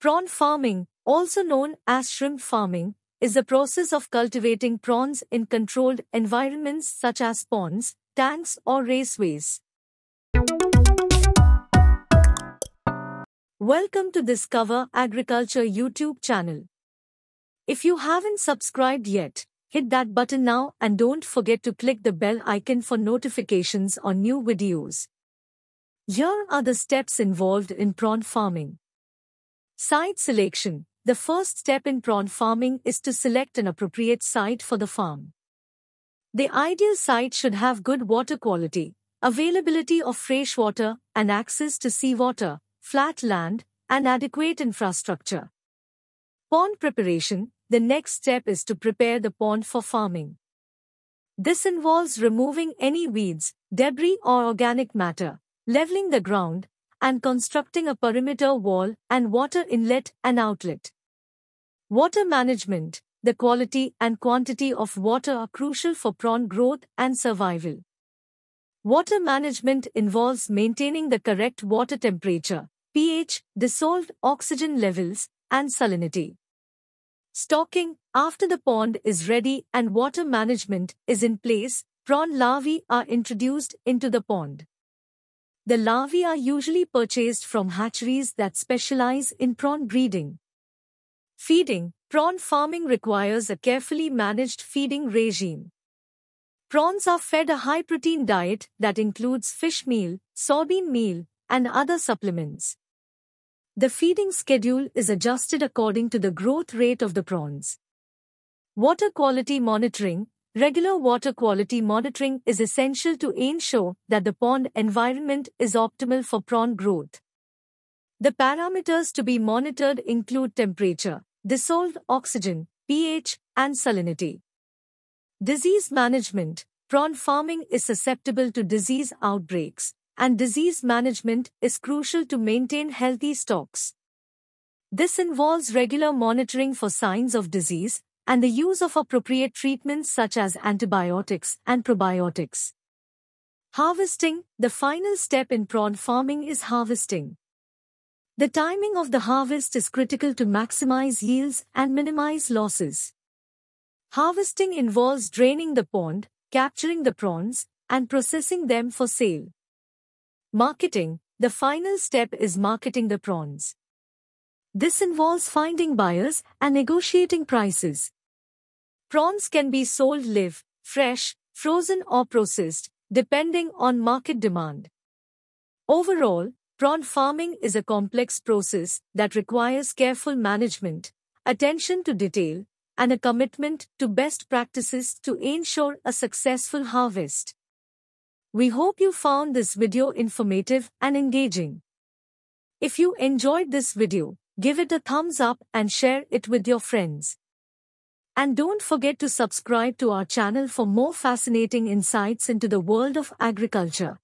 Prawn farming, also known as shrimp farming, is the process of cultivating prawns in controlled environments such as ponds, tanks or raceways. Welcome to Discover Agriculture YouTube channel. If you haven't subscribed yet, hit that button now and don't forget to click the bell icon for notifications on new videos. Here are the steps involved in prawn farming. Site selection. The first step in prawn farming is to select an appropriate site for the farm. The ideal site should have good water quality, availability of fresh water and access to seawater, flat land, and adequate infrastructure. Pond preparation. The next step is to prepare the pond for farming. This involves removing any weeds, debris or organic matter, leveling the ground, and constructing a perimeter wall and water inlet and outlet. Water management, the quality and quantity of water are crucial for prawn growth and survival. Water management involves maintaining the correct water temperature, pH, dissolved oxygen levels, and salinity. Stocking, after the pond is ready and water management is in place, prawn larvae are introduced into the pond. The larvae are usually purchased from hatcheries that specialize in prawn breeding. Feeding Prawn farming requires a carefully managed feeding regime. Prawns are fed a high protein diet that includes fish meal, soybean meal, and other supplements. The feeding schedule is adjusted according to the growth rate of the prawns. Water quality monitoring Regular water quality monitoring is essential to ensure that the pond environment is optimal for prawn growth. The parameters to be monitored include temperature, dissolved oxygen, pH, and salinity. Disease management Prawn farming is susceptible to disease outbreaks, and disease management is crucial to maintain healthy stocks. This involves regular monitoring for signs of disease, and the use of appropriate treatments such as antibiotics and probiotics. Harvesting The final step in prawn farming is harvesting. The timing of the harvest is critical to maximize yields and minimize losses. Harvesting involves draining the pond, capturing the prawns, and processing them for sale. Marketing The final step is marketing the prawns. This involves finding buyers and negotiating prices. Prawns can be sold live, fresh, frozen or processed, depending on market demand. Overall, prawn farming is a complex process that requires careful management, attention to detail, and a commitment to best practices to ensure a successful harvest. We hope you found this video informative and engaging. If you enjoyed this video, give it a thumbs up and share it with your friends. And don't forget to subscribe to our channel for more fascinating insights into the world of agriculture.